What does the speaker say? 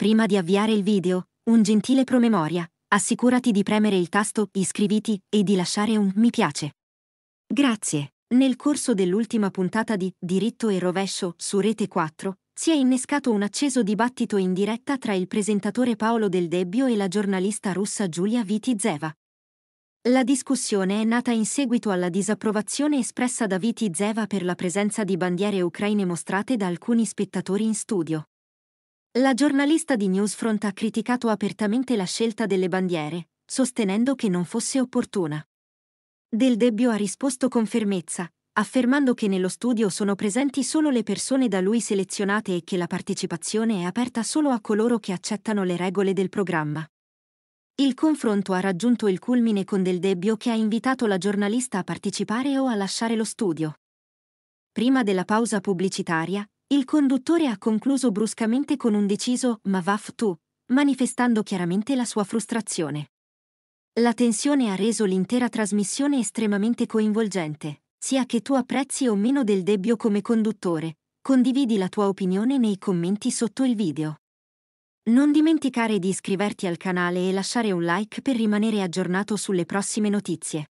Prima di avviare il video, un gentile promemoria, assicurati di premere il tasto iscriviti e di lasciare un mi piace. Grazie. Nel corso dell'ultima puntata di Diritto e rovescio su Rete 4, si è innescato un acceso dibattito in diretta tra il presentatore Paolo Del Debbio e la giornalista russa Giulia Vitizeva. La discussione è nata in seguito alla disapprovazione espressa da Viti Zeva per la presenza di bandiere ucraine mostrate da alcuni spettatori in studio. La giornalista di Newsfront ha criticato apertamente la scelta delle bandiere, sostenendo che non fosse opportuna. Del Debbio ha risposto con fermezza, affermando che nello studio sono presenti solo le persone da lui selezionate e che la partecipazione è aperta solo a coloro che accettano le regole del programma. Il confronto ha raggiunto il culmine con Del Debbio che ha invitato la giornalista a partecipare o a lasciare lo studio. Prima della pausa pubblicitaria, il conduttore ha concluso bruscamente con un deciso ma vaff tu, manifestando chiaramente la sua frustrazione. La tensione ha reso l'intera trasmissione estremamente coinvolgente, sia che tu apprezzi o meno del debbio come conduttore, condividi la tua opinione nei commenti sotto il video. Non dimenticare di iscriverti al canale e lasciare un like per rimanere aggiornato sulle prossime notizie.